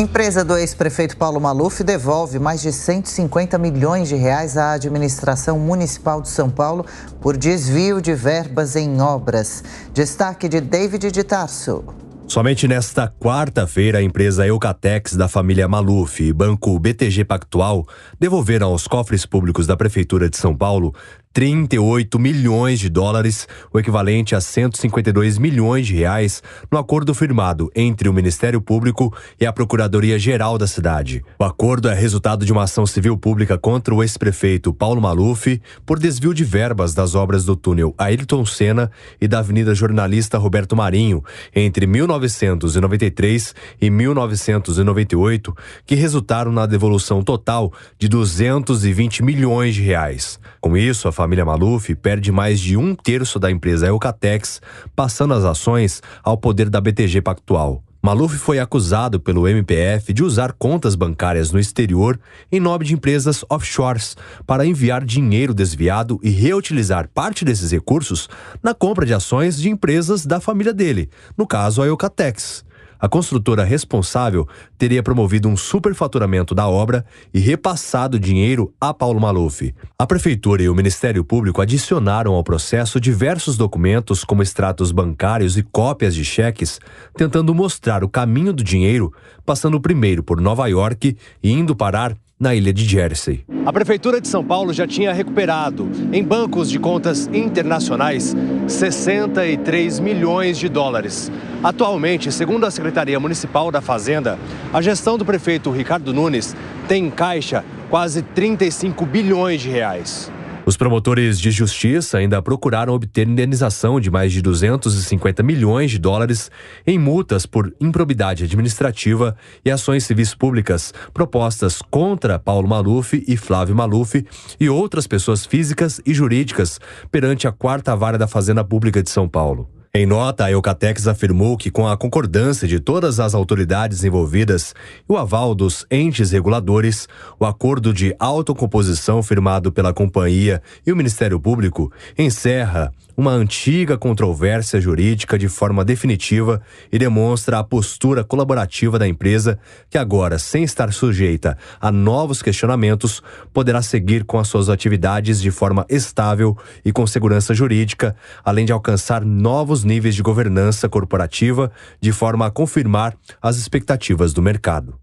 Empresa do ex-prefeito Paulo Maluf devolve mais de 150 milhões de reais à administração municipal de São Paulo por desvio de verbas em obras. Destaque de David de Tarso. Somente nesta quarta-feira, a empresa Eucatex da família Maluf e banco BTG Pactual devolveram aos cofres públicos da Prefeitura de São Paulo 38 milhões de dólares, o equivalente a 152 milhões de reais, no acordo firmado entre o Ministério Público e a Procuradoria-Geral da cidade. O acordo é resultado de uma ação civil pública contra o ex-prefeito Paulo Maluf por desvio de verbas das obras do túnel Ayrton Senna e da Avenida Jornalista Roberto Marinho entre 1993 e 1998, que resultaram na devolução total de 220 milhões de reais. Com isso, a família Maluf perde mais de um terço da empresa Eucatex, passando as ações ao poder da BTG Pactual. Maluf foi acusado pelo MPF de usar contas bancárias no exterior em nome de empresas offshores para enviar dinheiro desviado e reutilizar parte desses recursos na compra de ações de empresas da família dele, no caso a Eucatex a construtora responsável teria promovido um superfaturamento da obra e repassado dinheiro a Paulo Maluf. A prefeitura e o Ministério Público adicionaram ao processo diversos documentos, como extratos bancários e cópias de cheques, tentando mostrar o caminho do dinheiro, passando primeiro por Nova York e indo parar na ilha de Jersey. A Prefeitura de São Paulo já tinha recuperado, em bancos de contas internacionais, 63 milhões de dólares. Atualmente, segundo a Secretaria Municipal da Fazenda, a gestão do prefeito Ricardo Nunes tem em caixa quase 35 bilhões de reais. Os promotores de justiça ainda procuraram obter indenização de mais de 250 milhões de dólares em multas por improbidade administrativa e ações civis públicas propostas contra Paulo Maluf e Flávio Maluf e outras pessoas físicas e jurídicas perante a Quarta Vara da Fazenda Pública de São Paulo. Em nota, a Eucatex afirmou que, com a concordância de todas as autoridades envolvidas e o aval dos entes reguladores, o acordo de autocomposição firmado pela companhia e o Ministério Público encerra uma antiga controvérsia jurídica de forma definitiva e demonstra a postura colaborativa da empresa, que agora, sem estar sujeita a novos questionamentos, poderá seguir com as suas atividades de forma estável e com segurança jurídica, além de alcançar novos níveis de governança corporativa de forma a confirmar as expectativas do mercado.